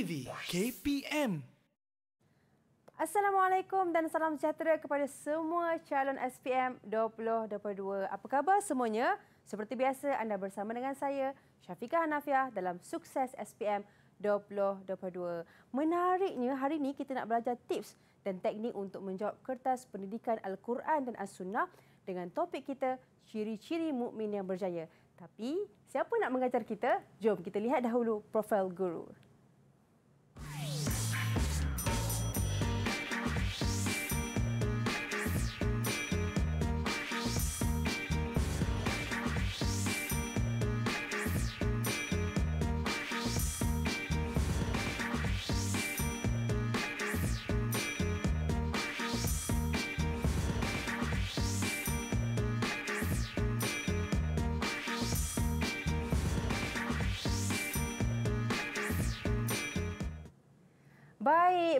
TV KPM. Assalamualaikum dan salam sejahtera kepada semua calon SPM 2022. Apa khabar semuanya? Seperti biasa anda bersama dengan saya Syafiqah Hanafiah dalam Sukses SPM 2022. Menariknya hari ini kita nak belajar tips dan teknik untuk menjawab kertas pendidikan Al-Quran dan As-Sunnah dengan topik kita ciri-ciri mukmin yang berjaya. Tapi siapa nak mengajar kita? Jom kita lihat dahulu profil guru.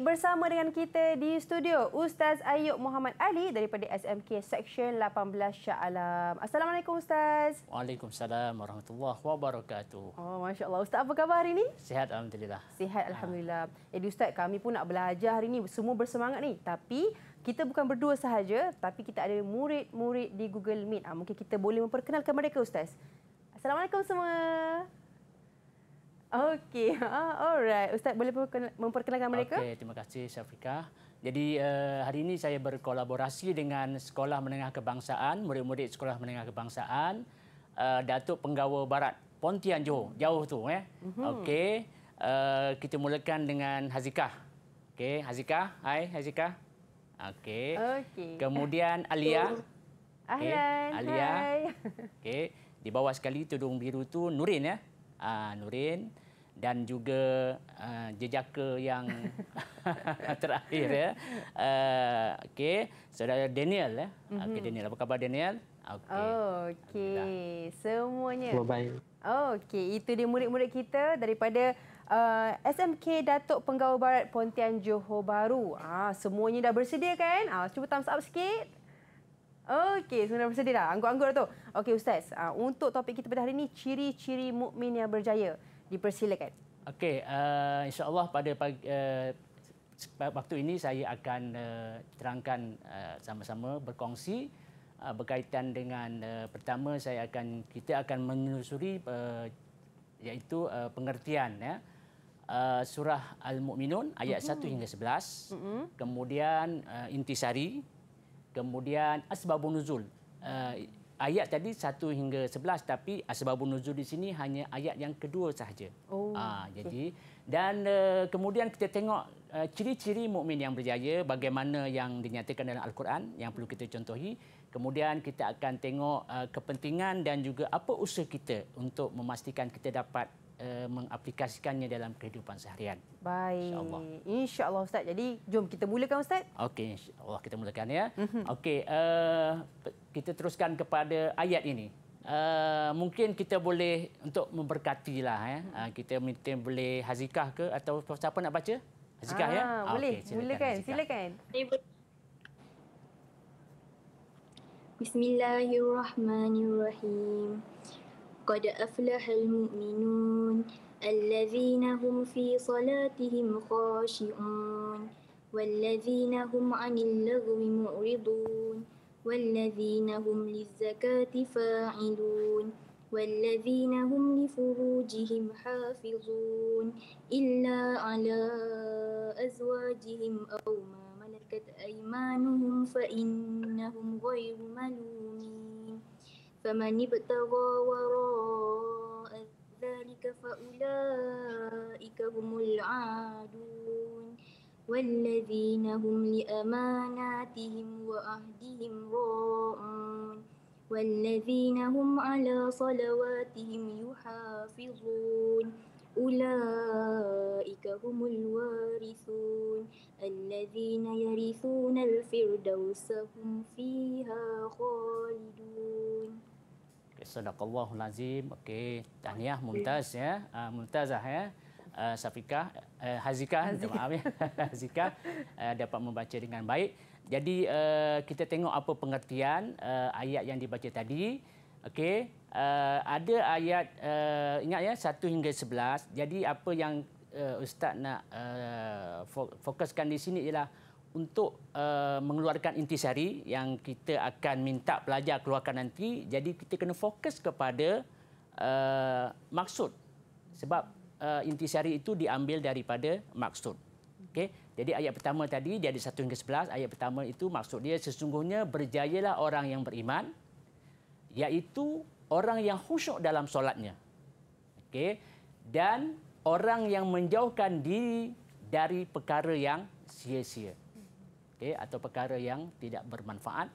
bersama dengan kita di studio Ustaz Ayub Muhammad Ali daripada SMK Section 18 Shah Alam. Assalamualaikum Ustaz. Waalaikumsalam warahmatullahi wabarakatuh. Oh, Masya Allah. Ustaz, apa khabar hari ini? Sihat Alhamdulillah. Sihat Alhamdulillah. Ha. Jadi eh, Ustaz, kami pun nak belajar hari ini. Semua bersemangat ni. Tapi kita bukan berdua sahaja, tapi kita ada murid-murid di Google Meet. Ha, mungkin kita boleh memperkenalkan mereka Ustaz. Assalamualaikum semua. Okey, ah, alright. Ustaz boleh memperkenalkan mereka? Okey, terima kasih Syafika. Jadi eh, hari ini saya berkolaborasi dengan Sekolah Menengah Kebangsaan, murid-murid Sekolah Menengah Kebangsaan, eh, Datuk Penggawa Barat, Pontian Johor, jauh tu. Eh. Mhm. Okey, eh, kita mulakan dengan Hazikah. Okey, Hazikah. Hai, Hazikah. Okey. Okey. Kemudian Alia. Okay. Ahlan. Alia. Okey. Di bawah sekali tudung biru tu Nurin ya uh, Nurin dan juga uh, jejaka yang terakhir ya. Uh, okey, saudara Daniel ya. Mm-hmm. Okey mhm. Daniel, apa khabar Daniel? Okey. Okey, semuanya. Semua baik. Okey, itu dia murid-murid kita daripada uh, SMK Datuk Penggawa Barat Pontian Johor Bahru. Ah, semuanya dah bersedia kan? Ah, cuba thumbs up sikit. Okey, sudah bersedia dah. anggur angguk tu. Okey, Ustaz. Ah, untuk topik kita pada hari ini, ciri-ciri mukmin yang berjaya. Dipersilakan. Okey, uh, insyaAllah pada pagi, uh, waktu ini saya akan uh, terangkan uh, sama-sama berkongsi uh, berkaitan dengan uh, pertama saya akan kita akan menelusuri uh, iaitu uh, pengertian ya. Uh, surah Al-Mu'minun ayat mhm. uh-huh. 1 hingga 11. Uh-huh. Mhm. Kemudian uh, intisari kemudian asbabun nuzul uh, ayat tadi 1 hingga 11 tapi asbabun nuzul di sini hanya ayat yang kedua sahaja oh, uh, jadi dan uh, kemudian kita tengok uh, ciri-ciri mukmin yang berjaya bagaimana yang dinyatakan dalam al-Quran yang perlu kita contohi kemudian kita akan tengok uh, kepentingan dan juga apa usaha kita untuk memastikan kita dapat uh, mengaplikasikannya dalam kehidupan seharian. Baik. InsyaAllah. InsyaAllah Ustaz. Jadi jom kita mulakan Ustaz. Okey insyaAllah kita mulakan ya. Mm-hmm. Okey uh, kita teruskan kepada ayat ini. Uh, mungkin kita boleh untuk memberkati lah ya. Uh, kita mungkin boleh hazikah ke atau siapa nak baca? Hazikah ya? ah, ya. Boleh. Okay, silakan. Silakan. Bismillahirrahmanirrahim. قد أفلح المؤمنون الذين هم في صلاتهم خاشعون والذين هم عن اللغو معرضون والذين هم للزكاة فاعلون والذين هم لفروجهم حافظون إلا على أزواجهم أو ما ملكت أيمانهم فإنهم غير ملومين فمن ابتغى وراء ذلك فأولئك هم العادون والذين هم لأماناتهم وعهدهم راءون والذين هم على صلواتهم يحافظون أولئك هم الوارثون الذين يرثون الفردوس هم فيها خالدون sadaqallahu lazim. Okey, tahniah Mumtaz ya. Uh, Mumtazah ya. Uh, ah, Safika, eh, Hazika, Hazika. maaf ya. Hazika eh, dapat membaca dengan baik. Jadi eh, kita tengok apa pengertian ayat yang dibaca tadi. Okey, uh, ada ayat uh, ingat ya satu hingga sebelas. Jadi apa yang uh, ustaz nak uh, fokuskan di sini ialah untuk uh, mengeluarkan intisari yang kita akan minta pelajar keluarkan nanti jadi kita kena fokus kepada uh, maksud sebab uh, intisari itu diambil daripada maksud okey jadi ayat pertama tadi dia ada satu hingga sebelas ayat pertama itu maksud dia sesungguhnya berjayalah orang yang beriman iaitu orang yang khusyuk dalam solatnya okey dan orang yang menjauhkan diri dari perkara yang sia-sia okay, atau perkara yang tidak bermanfaat.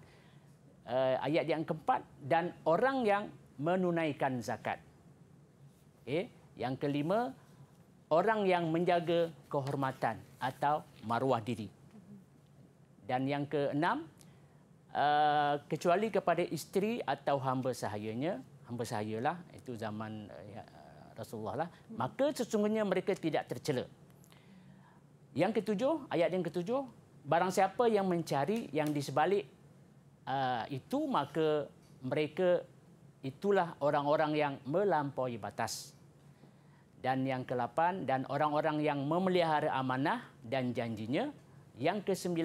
Uh, ayat yang keempat, dan orang yang menunaikan zakat. Okay. Yang kelima, orang yang menjaga kehormatan atau maruah diri. Dan yang keenam, uh, kecuali kepada isteri atau hamba sahayanya, hamba sahayalah, itu zaman uh, Rasulullah lah, maka sesungguhnya mereka tidak tercela. Yang ketujuh, ayat yang ketujuh, Barang siapa yang mencari yang di sebalik uh, itu, maka mereka itulah orang-orang yang melampaui batas. Dan yang ke-8, dan orang-orang yang memelihara amanah dan janjinya. Yang ke-9,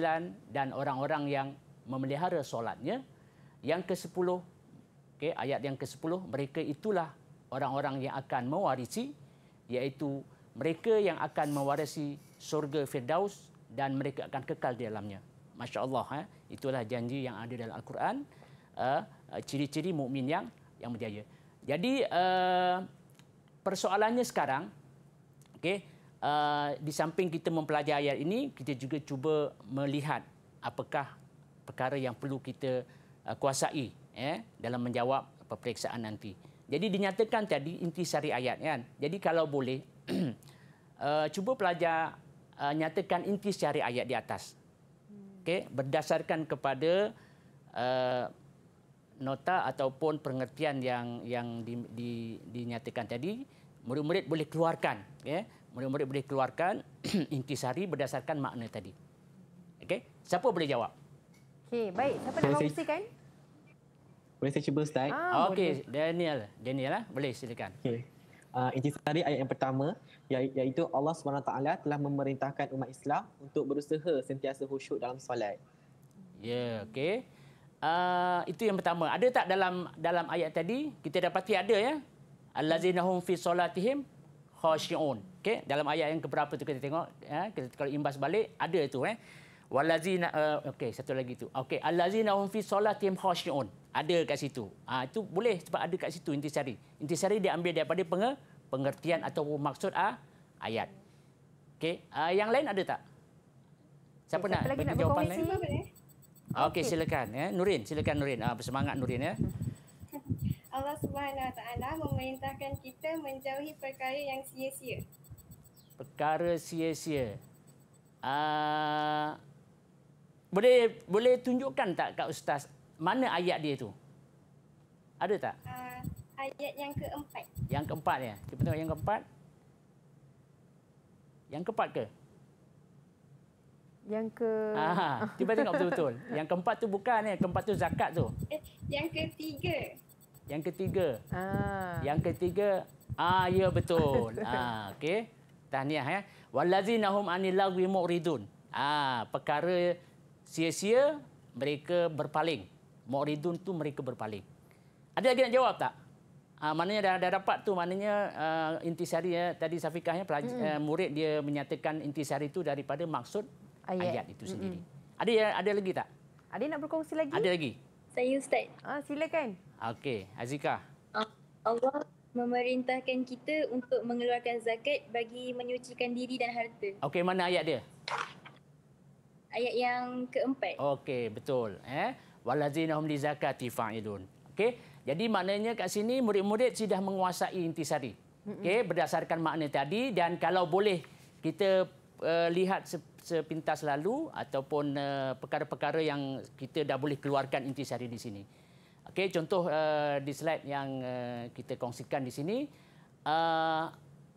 dan orang-orang yang memelihara solatnya. Yang ke-10, okay, ayat yang ke-10, mereka itulah orang-orang yang akan mewarisi, iaitu mereka yang akan mewarisi surga Firdaus dan mereka akan kekal di dalamnya. Masya Allah, eh? Ha? itulah janji yang ada dalam Al-Quran. Uh, ciri-ciri mukmin yang yang berjaya. Jadi uh, persoalannya sekarang, okay, uh, di samping kita mempelajari ayat ini, kita juga cuba melihat apakah perkara yang perlu kita uh, kuasai eh, dalam menjawab peperiksaan nanti. Jadi dinyatakan tadi inti sari ayat. Kan? Jadi kalau boleh, uh, cuba pelajar uh, nyatakan inti syari ayat di atas. Okay, berdasarkan kepada uh, nota ataupun pengertian yang yang di, di, dinyatakan tadi, murid-murid boleh keluarkan, ya. Okay? Murid-murid boleh keluarkan intisari berdasarkan makna tadi. Okay, siapa boleh jawab? Okay, baik. Siapa nak kongsikan? Boleh saya cuba start? Ah, ah, Okey, Daniel. Daniel, lah. boleh silakan. Okey uh, ah, intisari ayat yang pertama iaitu Allah SWT telah memerintahkan umat Islam untuk berusaha sentiasa khusyuk dalam solat. Ya, yeah, okey. Uh, itu yang pertama. Ada tak dalam dalam ayat tadi? Kita dapati ada ya. Allazina hum fi solatihim khashi'un. Okey, dalam ayat yang keberapa tu kita tengok ya, kita kalau imbas balik ada tu eh. Walazina uh, ah, okey, satu lagi tu. Okey, allazina hum fi solatihim khashi'un ada kat situ. Ha, itu boleh sebab ada kat situ intisari. Intisari ambil daripada penge, pengertian atau maksud ha, ayat. Okey, uh, yang lain ada tak? Siapa okay, nak lagi jawapan lain? Eh? Ah, okey, okay. silakan. Ya. Nurin, silakan Nurin. Ha, bersemangat Nurin. Ya. Allah Subhanahu Wa Taala memerintahkan kita menjauhi perkara yang sia-sia. Perkara sia-sia. Uh, boleh boleh tunjukkan tak kak ustaz mana ayat dia tu? Ada tak? Uh, ayat yang keempat. Yang keempat ya. Kita tengok yang keempat. Yang keempat ke? Yang ke... Aha, cuba tengok betul-betul. Yang keempat tu bukan ya. Keempat tu zakat tu. Eh, yang ketiga. Yang ketiga. Ah. Yang ketiga. Ah, ya betul. ah, Okey. Tahniah ya. Wallazi nahum anilagwi mu'ridun. Ah, perkara sia-sia mereka berpaling. Mu'ridun tu mereka berpaling. Ada lagi nak jawab tak? Uh, maknanya dah, dah dapat tu maknanya uh, ah, intisari ya, eh, tadi Safiqah ya, pelajar, mm. uh, eh, murid dia menyatakan intisari itu daripada maksud ayat, ayat itu hmm. sendiri. Ada ya, ada lagi tak? Ada nak berkongsi lagi? Ada lagi. Saya Ustaz. Ah, silakan. Okey, Azika. Ah, Allah memerintahkan kita untuk mengeluarkan zakat bagi menyucikan diri dan harta. Okey, mana ayat dia? Ayat yang keempat. Okey, betul. Eh? walazina hum lizakati fa'ilun. Okey. Jadi maknanya kat sini murid-murid sudah menguasai intisari. Okey, berdasarkan makna tadi dan kalau boleh kita uh, lihat sepintas lalu ataupun eh, perkara-perkara uh, yang kita dah boleh keluarkan intisari di sini. Okey, contoh uh, di slide yang uh, kita kongsikan di sini uh,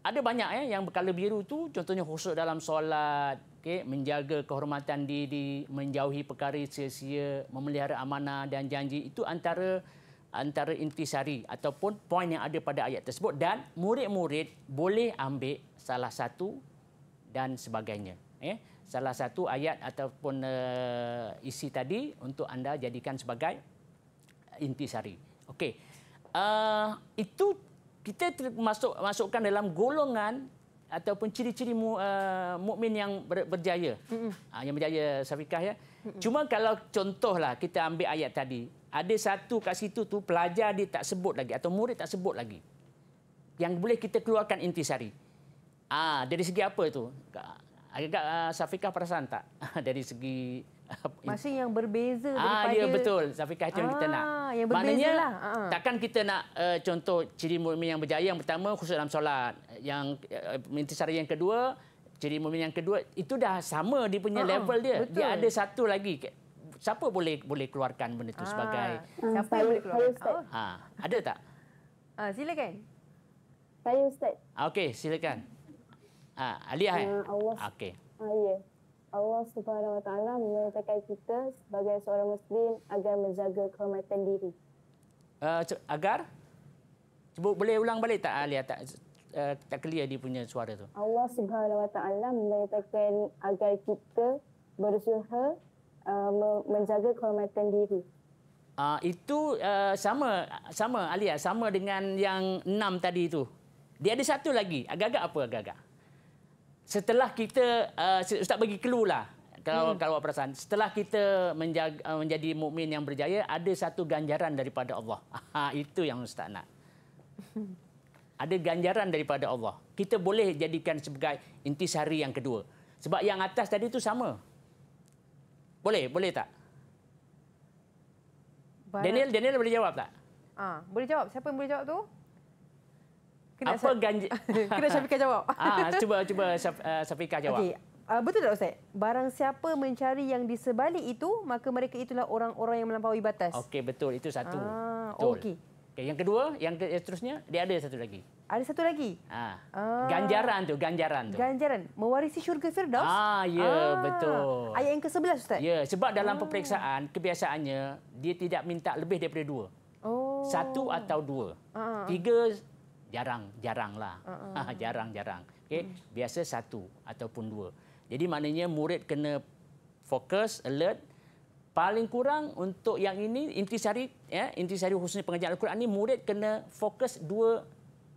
ada banyak ya eh, yang berkala biru tu contohnya khusus dalam solat, okay, menjaga kehormatan diri, menjauhi perkara sia-sia, memelihara amanah dan janji. Itu antara antara intisari ataupun poin yang ada pada ayat tersebut dan murid-murid boleh ambil salah satu dan sebagainya. Eh, salah satu ayat ataupun uh, isi tadi untuk anda jadikan sebagai intisari. Okey. Uh, itu kita masuk masukkan dalam golongan ataupun ciri-ciri uh, mukmin yang ber, berjaya. Mm-hmm. yang berjaya Safiqah ya. Mm-hmm. Cuma kalau contohlah kita ambil ayat tadi, ada satu kat situ tu pelajar dia tak sebut lagi atau murid tak sebut lagi. Yang boleh kita keluarkan intisari. Ah dari segi apa tu? Agak uh, ah, Safiqah perasan tak? dari segi Masing yang berbeza ah, daripada... Ah, ya, betul. Zafiqah itu ah, kita nak. Ah, yang berbeza Maknanya, lah. Uh takkan kita nak uh, contoh ciri mu'min yang berjaya. Yang pertama, khusus dalam solat. Yang uh, eh, intisari yang kedua, ciri mu'min yang kedua. Itu dah sama dia punya uh level dia. Betul. Dia ada satu lagi. Siapa boleh boleh keluarkan benda itu ah, sebagai... Siapa yang boleh keluarkan? Oh. Ah, ada tak? Ah, silakan. Saya Ustaz. Okey, silakan. Ah, Aliyah, eh? Allah. Okey. Ah, ya. Allah Subhanahu Wa Taala mengajarkan kita sebagai seorang Muslim agar menjaga kehormatan diri. Uh, agar? Cuba boleh ulang balik tak Alia? Tak, uh, tak clear dia punya suara tu. Allah Subhanahu Wa Taala mengatakan agar kita berusaha uh, menjaga kehormatan diri. Uh, itu uh, sama sama Alia sama dengan yang enam tadi itu. Dia ada satu lagi. Agak-agak apa agak-agak? Setelah kita uh, ustaz bagi clue lah kalau hmm. kalau perasan setelah kita menjaga, uh, menjadi mukmin yang berjaya ada satu ganjaran daripada Allah ha, itu yang ustaz nak ada ganjaran daripada Allah kita boleh jadikan sebagai intisari yang kedua sebab yang atas tadi itu sama boleh boleh tak Barat. Daniel Daniel boleh jawab tak ha, boleh jawab siapa yang boleh jawab tu kena apa ganjaran kena Syafiqah jawab ah cuba cuba uh, Syafiqah jawab okay. Uh, betul tak Ustaz? Barang siapa mencari yang di sebalik itu, maka mereka itulah orang-orang yang melampaui batas. Okey, betul. Itu satu. Ah, Okey. Okay, yang kedua, yang seterusnya, dia ada satu lagi. Ada satu lagi? Ah. ah. Ganjaran tu, ganjaran tu. Ganjaran. Mewarisi syurga Firdaus? Ah, ya, ah. betul. Ayat yang ke-11, Ustaz? Ya, yeah, sebab dalam ah. peperiksaan, kebiasaannya, dia tidak minta lebih daripada dua. Oh. Satu atau dua. Ah, ah, ah. Tiga, jarang, jaranglah. Ah, ah. jarang, jarang. Okey, hmm. biasa satu ataupun dua. Jadi maknanya murid kena fokus, alert. Paling kurang untuk yang ini, inti intisari ya, inti intisari khususnya pengajian Al-Quran ini, murid kena fokus dua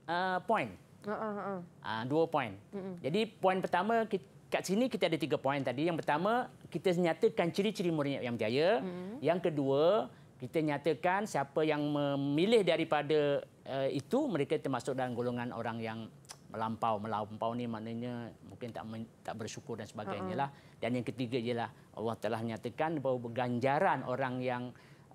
uh, poin. Uh, uh, uh. Uh, dua poin. Uh, uh. Jadi poin pertama, kat sini kita ada tiga poin tadi. Yang pertama, kita nyatakan ciri-ciri murid yang berjaya. Uh. Yang kedua, kita nyatakan siapa yang memilih daripada uh, itu, mereka termasuk dalam golongan orang yang melampau melampau ni maknanya mungkin tak men, tak bersyukur dan sebagainya lah uh-huh. dan yang ketiga ialah Allah telah nyatakan bahawa ganjaran orang yang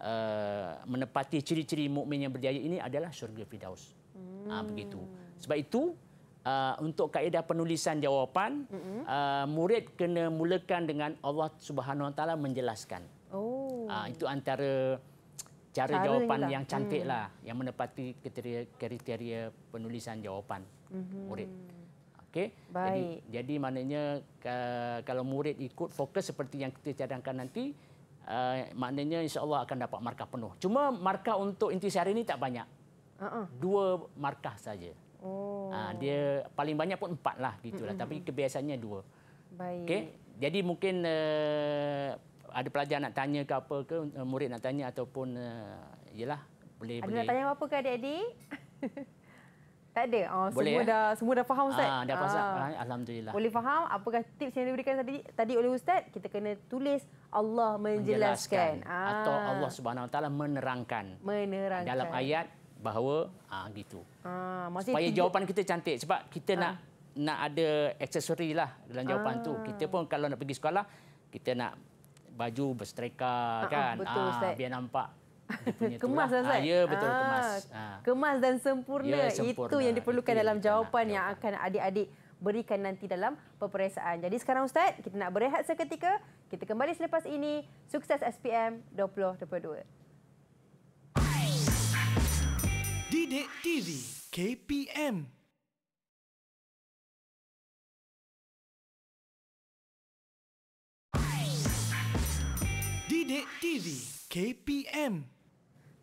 uh, menepati ciri-ciri mukmin yang berjaya ini adalah syurga firdaus hmm. ha, begitu sebab itu uh, untuk kaedah penulisan jawapan uh-huh. uh, murid kena mulakan dengan Allah Subhanahu Wa Taala menjelaskan oh. uh, itu antara cara, cara jawapan lah. yang cantik mm. lah hmm. yang menepati kriteria kriteria penulisan jawapan hmm murid. Okey. Jadi jadi maknanya uh, kalau murid ikut fokus seperti yang kita cadangkan nanti uh, maknanya insya-Allah akan dapat markah penuh. Cuma markah untuk inti sehari ini tak banyak. Uh-uh. Dua markah saja. Oh. Uh, dia paling banyak pun empat lah gitulah mm-hmm. tapi kebiasaannya dua. Baik. Okey. Jadi mungkin uh, ada pelajar nak tanya ke apa ke uh, murid nak tanya ataupun uh, yalah boleh ada boleh. nak tanya apa ke adik-adik? Tak ada. Oh, boleh, semua, ya? dah, semua dah faham Ustaz. Ah, dah faham. Ah. ah. Alhamdulillah. Boleh faham. Apakah tips yang diberikan tadi, tadi oleh Ustaz? Kita kena tulis Allah menjelaskan. menjelaskan. Ah. Atau Allah SWT menerangkan. Menerangkan. Dalam ayat bahawa ah, gitu. Ah, Supaya tiga... jawapan kita cantik. Sebab kita ah. nak nak ada aksesori lah dalam jawapan ah. tu. Kita pun kalau nak pergi sekolah, kita nak baju berstrika ah, ah, kan. Betul ah, Biar nampak punya kemas lah, ya betul ah, kemas ah. kemas dan sempurna. Ya, sempurna itu yang diperlukan itu dalam jawapan yang akan adik-adik berikan nanti dalam peperiksaan. Jadi sekarang ustaz kita nak berehat seketika. Kita kembali selepas ini sukses SPM 2022. Didik TV KPM Didik TV KPM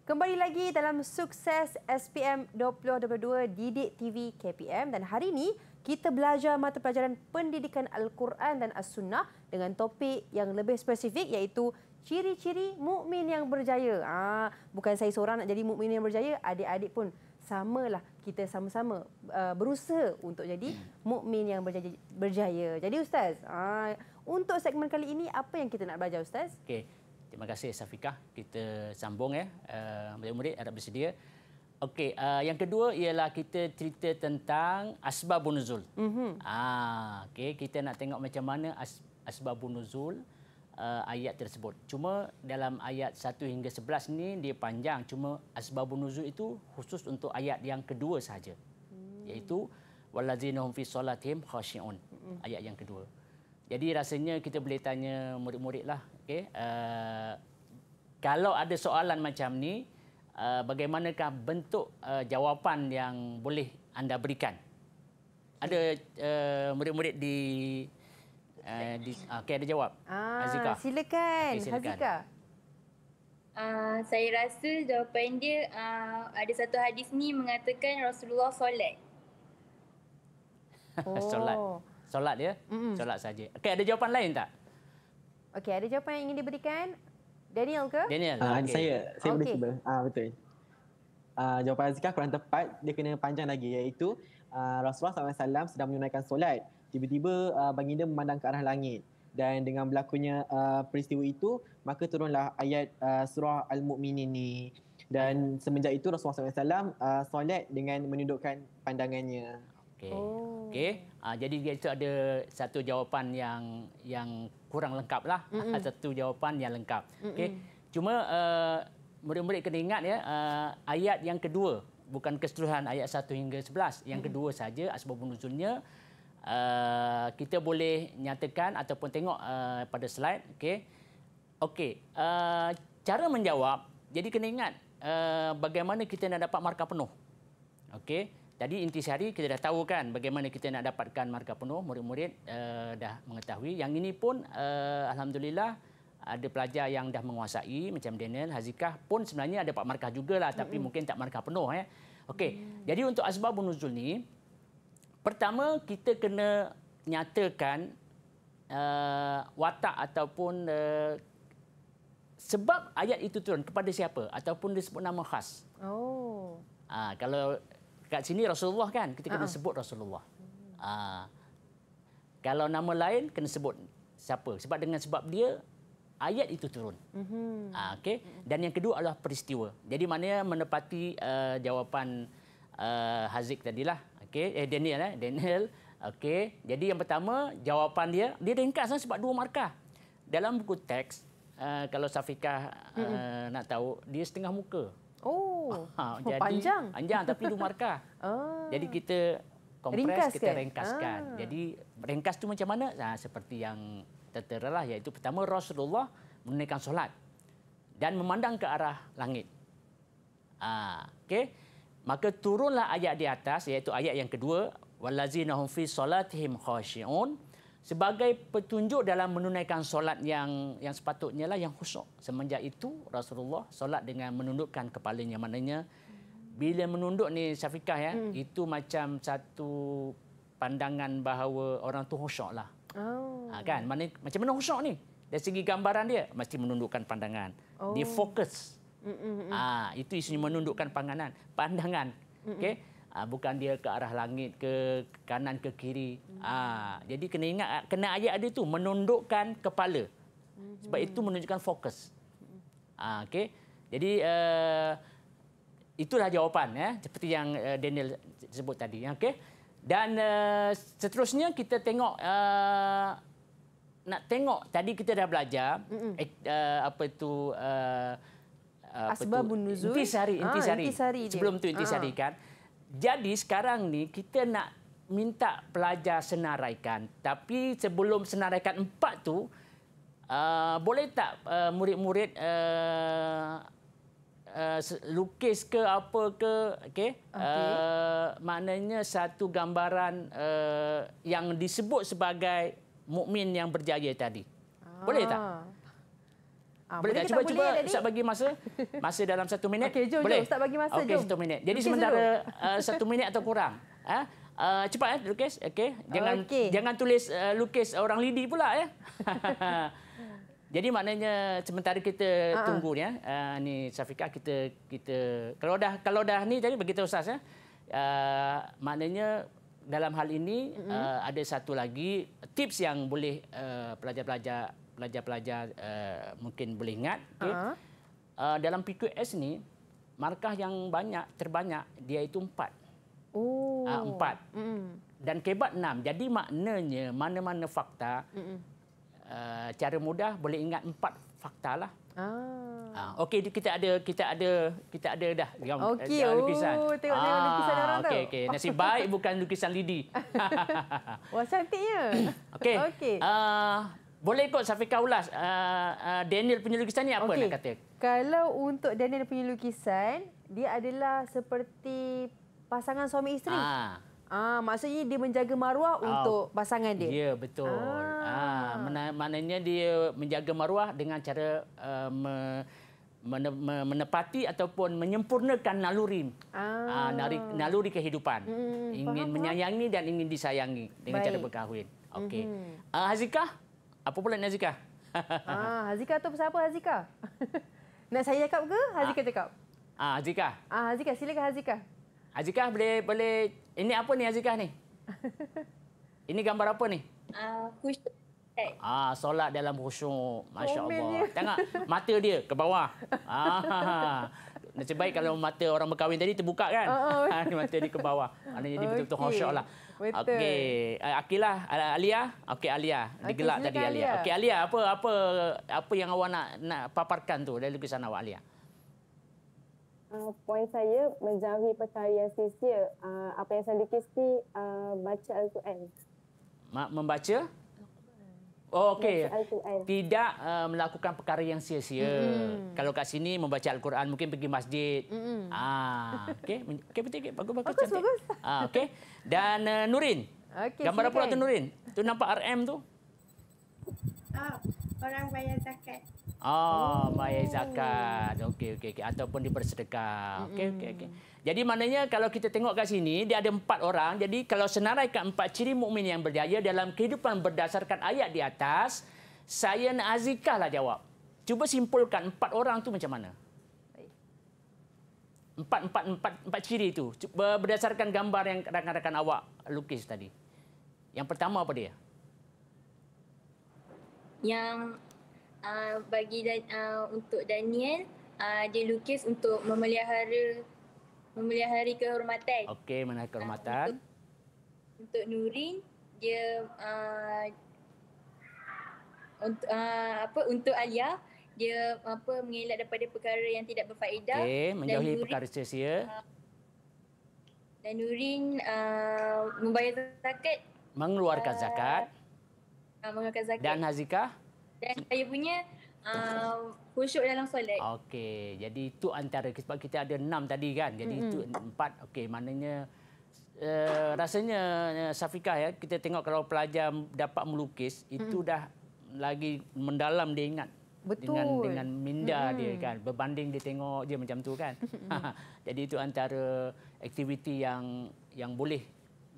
Kembali lagi dalam sukses SPM 2022 Didik TV KPM dan hari ini kita belajar mata pelajaran pendidikan Al-Quran dan As-Sunnah dengan topik yang lebih spesifik iaitu ciri-ciri mukmin yang berjaya. Ah, bukan saya seorang nak jadi mukmin yang berjaya, adik-adik pun samalah kita sama-sama uh, berusaha untuk jadi mukmin yang berjaya, berjaya. Jadi ustaz, ah, untuk segmen kali ini apa yang kita nak belajar ustaz? Okey. Terima kasih Safiqah. Kita sambung ya. Uh, eh, murid-murid harap bersedia. Okey, uh, yang kedua ialah kita cerita tentang asbabun nuzul. Mm-hmm. Ah, okey, kita nak tengok macam mana as- asbabun nuzul uh, ayat tersebut. Cuma dalam ayat 1 hingga 11 ni dia panjang, cuma asbabun nuzul itu khusus untuk ayat yang kedua saja. Mm. Iaitu wallazina hum fi salatihim khashiyun. Ayat yang kedua. Jadi rasanya kita boleh tanya murid-muridlah. Okey. Uh, eh, kalau ada soalan macam ni, uh, bagaimanakah bentuk uh, jawapan yang boleh anda berikan? Ada uh, murid-murid di uh, di ah, okey ada jawab. Ah, Hazika. Silakan, okay, silakan. Hazika. Uh, ah, saya rasa jawapan dia uh, ada satu hadis ni mengatakan Rasulullah solat. Oh. solat solat dia, mm-hmm. solat saja. Okey, ada jawapan lain tak? Okey, ada jawapan yang ingin diberikan? Daniel ke? Daniel. Uh, ah, okay. Saya saya okay. boleh cuba. Ah uh, betul. Uh, jawapan Azizah kurang tepat, dia kena panjang lagi iaitu uh, Rasulullah SAW sedang menunaikan solat. Tiba-tiba uh, baginda memandang ke arah langit dan dengan berlakunya uh, peristiwa itu maka turunlah ayat uh, surah Al-Mu'minin ini, dan semenjak itu Rasulullah SAW uh, solat dengan menundukkan pandangannya. Okey. Oh. Okey. Uh, jadi itu ada satu jawapan yang yang kurang lengkap lah. Mm -mm. Satu jawapan yang lengkap. Mm -mm. Okey. Cuma eh, murid-murid uh, kena ingat ya uh, ayat yang kedua bukan keseluruhan ayat 1 hingga 11. Yang mm -mm. kedua saja asbab nuzulnya uh, eh, kita boleh nyatakan ataupun tengok uh, pada slide. Okey. Okey. Uh, cara menjawab jadi kena ingat uh, bagaimana kita nak dapat markah penuh. Okey. Jadi intisari kita dah tahu kan bagaimana kita nak dapatkan markah penuh. Murid-murid uh, dah mengetahui. Yang ini pun uh, alhamdulillah ada pelajar yang dah menguasai macam Daniel Hazikah pun sebenarnya ada dapat markah juga lah tapi mm-hmm. mungkin tak markah penuh eh. Okay, Mm. Jadi untuk asbabun nuzul ni pertama kita kena nyatakan uh, watak ataupun uh, sebab ayat itu turun kepada siapa ataupun disebut nama khas. Oh. Ha, kalau Kat sini Rasulullah kan, kita kena uh-uh. sebut Rasulullah. Uh, kalau nama lain, kena sebut siapa. Sebab dengan sebab dia, ayat itu turun. Uh-huh. Mhm. Ha, uh, okay? Dan yang kedua adalah peristiwa. Jadi maknanya menepati uh, jawapan uh, Haziq tadilah. Okay? Eh, Daniel. Eh? Daniel. Okay? Jadi yang pertama, jawapan dia, dia ringkas kan, sebab dua markah. Dalam buku teks, uh, kalau Safika uh, uh-huh. nak tahu, dia setengah muka. Oh, ha, oh jadi, panjang. Panjang tapi itu markah. Oh. Jadi kita kompres, Ringkas kita ke? ringkaskan. Ah. Jadi ringkas tu macam mana? Nah, seperti yang tertera lah, iaitu pertama Rasulullah menunaikan solat dan memandang ke arah langit. Ha, ah, okay? Maka turunlah ayat di atas, iaitu ayat yang kedua, وَالَّذِينَهُمْ فِي صَلَاتِهِمْ خَوْشِعُونَ sebagai petunjuk dalam menunaikan solat yang yang sepatutnya lah yang khusyuk. Semenjak itu Rasulullah solat dengan menundukkan kepalanya. Maknanya bila menunduk ni Syafiqah ya, hmm. itu macam satu pandangan bahawa orang tu khusyuk lah. Oh. Ha, kan? Mana, macam mana khusyuk ni? Dari segi gambaran dia, mesti menundukkan pandangan. Oh. Dia fokus. Ah, ha, itu isinya menundukkan pandangan. Pandangan. Okay? Mm-mm. Ha, bukan dia ke arah langit ke kanan ke kiri. Ha, jadi kena ingat kena ayat dia tu menundukkan kepala. Hmm. Sebab itu menunjukkan fokus. Ha, hmm. ah, okay. Jadi uh, itulah jawapan ya seperti yang eh, Daniel sebut tadi. Ya, okay. Dan uh, seterusnya kita tengok uh, nak tengok tadi kita dah belajar uh, apa itu uh, apa Asbabun Nuzul. Intisari, intisari. Ah, intisari Sebelum tu intisari ah. kan jadi sekarang ni kita nak minta pelajar senaraikan tapi sebelum senaraikan empat tu uh, boleh tak uh, murid-murid uh, uh, lukis ke apa ke okey okay. uh, maknanya satu gambaran uh, yang disebut sebagai mukmin yang berjaya tadi ah. boleh tak ah. Ha, boleh tak? Cuba, cuba boleh, Ustaz bagi masa. Masa dalam satu minit. Okey, jom, boleh. jom. Ustaz bagi masa, okay, Okey, satu minit. Jadi Lukis sementara uh, satu minit atau kurang. Uh, cepat, uh, lukis. Okey. Jangan okay. jangan tulis uh, lukis orang lidi pula. ya. Jadi maknanya sementara kita uh-huh. tunggu ya. Uh, ni Safika kita kita kalau dah kalau dah ni jadi begitu ustaz ya. Uh, maknanya dalam hal ini mm-hmm. uh, ada satu lagi tips yang boleh uh, pelajar-pelajar pelajar-pelajar uh, mungkin boleh ingat. Okay? Uh ha. eh, -huh. uh, dalam PQS ni markah yang banyak, terbanyak, dia itu empat. Oh. Uh, empat. Mm -mm. Dan kebat enam. Jadi maknanya mana-mana fakta, mm -mm. Uh, cara mudah boleh ingat empat fakta lah. Ah. Uh, okey kita ada kita ada kita ada dah okay. gambar oh, lukisan. Oh, tengok ah, lukisan orang okay, tu. Okey okey. baik bukan lukisan lidi. Wah cantiknya. Okey. Okey. Ah boleh ikut Safika ulas uh, uh, Daniel punya lukisan ni apa okay. nak kata? Kalau untuk Daniel punya lukisan, dia adalah seperti pasangan suami isteri. Ah. Ah, maksudnya dia menjaga maruah oh. untuk pasangan dia. Ya, betul. Ah. Ah, maknanya dia menjaga maruah dengan cara uh, me, menepati ataupun menyempurnakan naluri. Ah. Ah, naluri kehidupan. Hmm, ingin faham, menyayangi faham. dan ingin disayangi dengan Baik. cara berkahwin. Okey. Mm -hmm. ah, Hazika apa pula ni Azika? Ah, Azika tu pasal apa Azika? Nak saya cakap ke Azika ah. cakap? Ah, Azika. Ah, Azika silakan Azika. Azika boleh boleh ini apa ni Azika ni? ini gambar apa ni? Ah, khusyuk. Ah, solat dalam khusyuk. Masya-Allah. Tengok mata dia ke bawah. Ah. Nasib baik kalau mata orang berkahwin tadi terbuka kan? Oh, oh. mata dia ke bawah. Maknanya dia okay. betul-betul khusyuk lah. Betul. Okey, eh, Akilah, Alia. Okey, Alia. Digelak okay, tadi Alia. Okey, Alia, apa apa apa yang awak nak nak paparkan tu dari lukisan awak Alia? Uh, poin saya menjauhi percaya sisi uh, ah, apa yang saya lukis ni uh, baca Al-Quran. membaca? Oh, okey. Tidak uh, melakukan perkara yang sia-sia. Mm. Kalau kat sini membaca al-Quran, mungkin pergi masjid. Mm. Ah, okey. Okey betul ke? Bagus bagus cantik. Bagus. Ah, okey. Dan uh, Nurin. Okey. Gambar apa tu Nurin? Tu nampak RM tu? Ah, oh, orang bayar zakat. Oh, ah, bayar zakat. Okey, okey, okey. Ataupun dipersedekah. Okey, okey, okey. Jadi maknanya kalau kita tengok kat sini, dia ada empat orang. Jadi kalau senarai senaraikan empat ciri mukmin yang berjaya dalam kehidupan berdasarkan ayat di atas, saya nak azikah jawab. Cuba simpulkan empat orang tu macam mana? Empat, empat, empat, empat ciri itu. Cuba berdasarkan gambar yang rakan-rakan awak lukis tadi. Yang pertama apa dia? Yang Uh, bagi dan uh, untuk Daniel uh, dia lukis untuk memelihara memelihara kehormatan. Okey, mana uh, kehormatan? Uh, untuk, untuk Nurin dia uh, untuk uh, apa untuk Alia dia apa mengelak daripada perkara yang tidak berfaedah okay, menjauhi dan Nurin, perkara sia-sia. Uh, dan Nurin uh, membayar zakat, mengeluarkan uh, zakat. Uh, mengeluarkan zakat. Dan Hazika? Uh, dan saya punya uh, khusyuk dalam solat. Okey, jadi itu antara sebab kita ada enam tadi kan. Jadi mm-hmm. itu empat. Okey, maknanya uh, rasanya uh, eh, Safika ya, kita tengok kalau pelajar dapat melukis mm-hmm. itu mm. dah lagi mendalam dia ingat Betul. dengan dengan minda mm-hmm. dia kan berbanding dia tengok je macam tu kan. jadi itu antara aktiviti yang yang boleh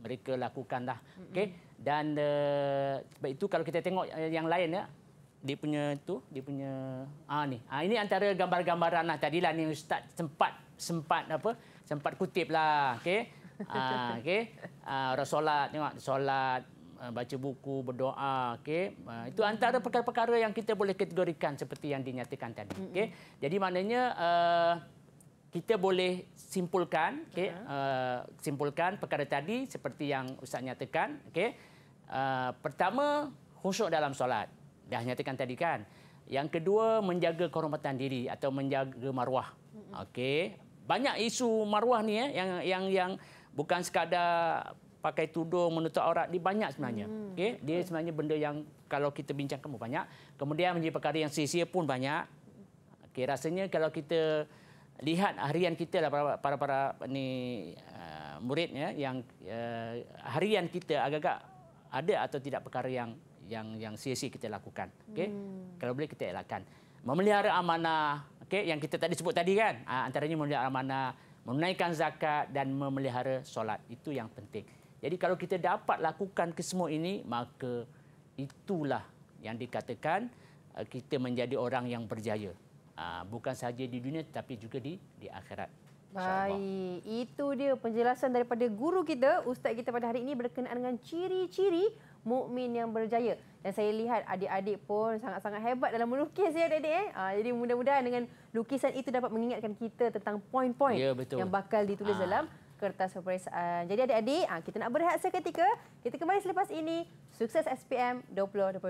mereka lakukan dah. Okey. Dan uh, sebab itu kalau kita tengok yang lain ya, dia punya tu dia punya ah ni ah ini antara gambar-gambaran lah tadilah ni ustaz sempat sempat apa sempat kutip lah okay, ah okey ah, orang solat tengok solat ah, baca buku berdoa okay, ah, itu antara perkara-perkara yang kita boleh kategorikan seperti yang dinyatakan tadi okay, jadi maknanya uh, kita boleh simpulkan okay, uh, ah, simpulkan perkara tadi seperti yang ustaz nyatakan okay, uh, pertama khusyuk dalam solat dah nyatakan tadi kan. Yang kedua menjaga kehormatan diri atau menjaga maruah. Okey. Banyak isu maruah ni eh yang yang yang bukan sekadar pakai tudung menutup aurat Di banyak sebenarnya. Okey, dia sebenarnya benda yang kalau kita bincangkan kamu banyak, kemudian menjadi perkara yang sia-sia pun banyak. Okey, rasanya kalau kita lihat harian kita lah para para, para ni uh, muridnya yang uh, harian kita agak-agak ada atau tidak perkara yang yang yang sia-sia kita lakukan. Okey. Hmm. Kalau boleh kita elakkan. Memelihara amanah, okey yang kita tadi sebut tadi kan? Uh, antaranya memelihara amanah, menunaikan zakat dan memelihara solat. Itu yang penting. Jadi kalau kita dapat lakukan kesemua ini, maka itulah yang dikatakan ah, kita menjadi orang yang berjaya. Uh, bukan saja di dunia tetapi juga di di akhirat. Baik, itu dia penjelasan daripada guru kita, ustaz kita pada hari ini berkenaan dengan ciri-ciri mukmin yang berjaya. Dan saya lihat adik-adik pun sangat-sangat hebat dalam melukis ya adik-adik. Eh? Ha, jadi mudah-mudahan dengan lukisan itu dapat mengingatkan kita tentang poin-poin ya, yang bakal ditulis ha. dalam kertas peperiksaan. Jadi adik-adik, ha, kita nak berehat seketika. Kita kembali selepas ini. Sukses SPM 2022.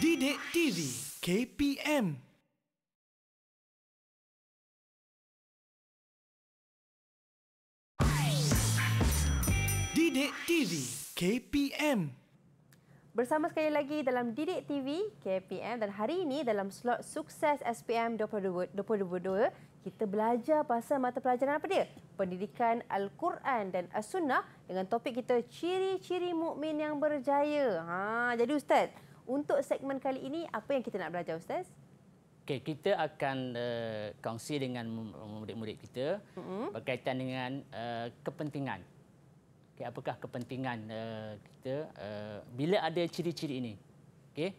Didik TV KPM Didik TV KPM Bersama sekali lagi dalam Didik TV KPM dan hari ini dalam slot sukses SPM 2022 kita belajar pasal mata pelajaran apa dia? Pendidikan Al-Quran dan As-Sunnah dengan topik kita ciri-ciri mukmin yang berjaya. Ha, jadi Ustaz, untuk segmen kali ini apa yang kita nak belajar Ustaz? Okay, kita akan uh, kongsi dengan murid-murid kita mm-hmm. berkaitan dengan uh, kepentingan okay, apakah kepentingan uh, kita uh, bila ada ciri-ciri ini Okay,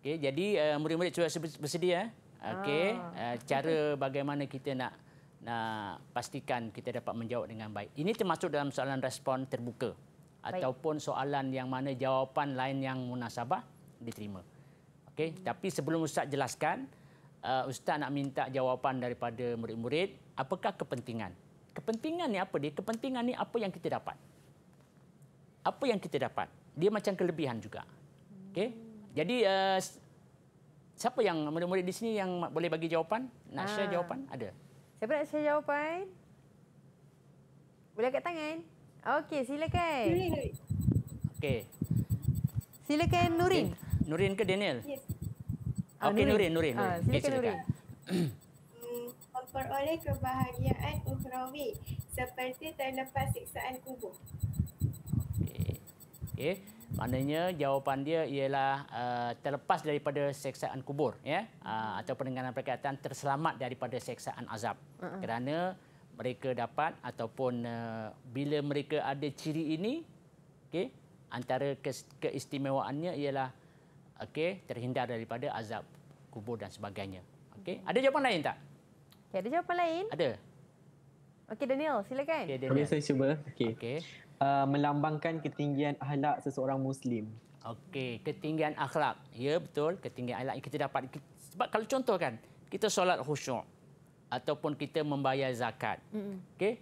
okey jadi uh, murid-murid sudah bersedia okey uh, cara bagaimana kita nak nak pastikan kita dapat menjawab dengan baik ini termasuk dalam soalan respon terbuka baik. ataupun soalan yang mana jawapan lain yang munasabah diterima Okay, hmm. tapi sebelum ustaz jelaskan uh, ustaz nak minta jawapan daripada murid-murid apakah kepentingan Kepentingan ni apa dia? Kepentingan ni apa yang kita dapat? apa yang kita dapat dia macam kelebihan juga okey hmm. jadi uh, siapa yang murid-murid di sini yang boleh bagi jawapan nak share ah. jawapan ada siapa nak share jawapan boleh angkat tangan okey silakan okey silakan nurin okay. nurin ke daniel yes okey ah, nurin nurin, nurin. Ha, silakan, okay, silakan nurin hmm, memperoleh kebahagiaan ukhrawi seperti terlepas siksaan kubur okey maknanya jawapan dia ialah uh, terlepas daripada seksaan kubur ya uh, atau pendengaran perkataan terselamat daripada seksaan azab uh-uh. kerana mereka dapat ataupun uh, bila mereka ada ciri ini okey antara ke- keistimewaannya ialah okey terhindar daripada azab kubur dan sebagainya okey ada jawapan lain tak okay, ada jawapan lain ada okey daniel silakan okey daniel saya cuba okey okey Uh, melambangkan ketinggian akhlak seseorang Muslim. Okey, ketinggian akhlak. Ya, betul. Ketinggian akhlak yang kita dapat. Sebab kalau contoh kan, kita solat khusyuk ataupun kita membayar zakat. Okey,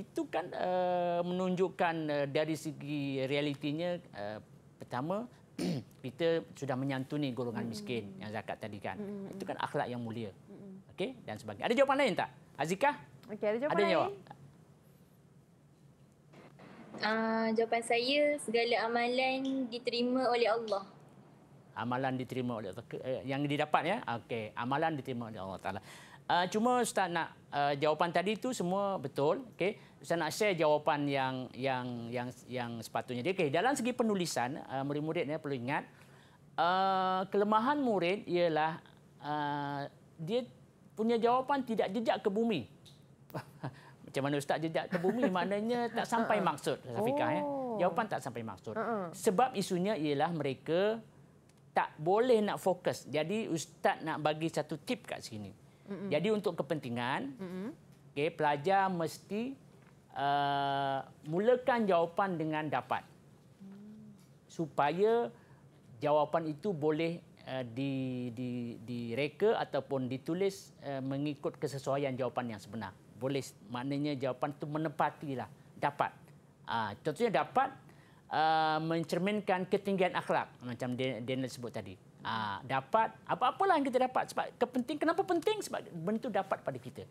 itu kan uh, menunjukkan uh, dari segi realitinya, uh, pertama, kita sudah menyantuni golongan miskin yang zakat tadi kan. Itu kan akhlak yang mulia. okay, dan sebagainya. Ada jawapan lain tak? Azika? Okay, ada jawapan ada lain. Jawab? Uh, jawapan saya segala amalan diterima oleh Allah. Amalan diterima oleh Allah. Eh, yang didapat ya. Okey, amalan diterima oleh Allah Taala. Uh, cuma ustaz nak uh, jawapan tadi itu semua betul. Okey. Ustaz nak share jawapan yang yang yang yang sepatutnya dia. Okey, dalam segi penulisan uh, murid-murid ya perlu ingat uh, kelemahan murid ialah uh, dia punya jawapan tidak jejak ke bumi. macam mana ustaz jejak ke bumi maknanya tak sampai maksud Safika ya. oh. ya. Jawapan tak sampai maksud. Uh-uh. Sebab isunya ialah mereka tak boleh nak fokus. Jadi ustaz nak bagi satu tip kat sini. Uh-uh. Jadi untuk kepentingan, uh-uh. okay, pelajar mesti uh, mulakan jawapan dengan dapat. Supaya jawapan itu boleh uh, di di ataupun ditulis uh, mengikut kesesuaian jawapan yang sebenar boleh maknanya jawapan itu menepati lah, dapat. Ah ha, contohnya dapat uh, mencerminkan ketinggian akhlak macam Daniel sebut tadi. ha, dapat apa-apalah yang kita dapat sebab kepenting kenapa penting sebab bentuk dapat pada kita.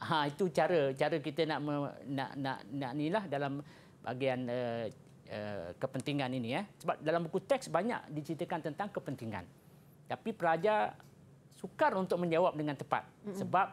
Ha, itu cara cara kita nak nak nak, nak inilah dalam bagian uh, eh, uh, eh, kepentingan ini ya. Eh. Sebab dalam buku teks banyak diceritakan tentang kepentingan. Tapi pelajar sukar untuk menjawab dengan tepat mm-hmm. sebab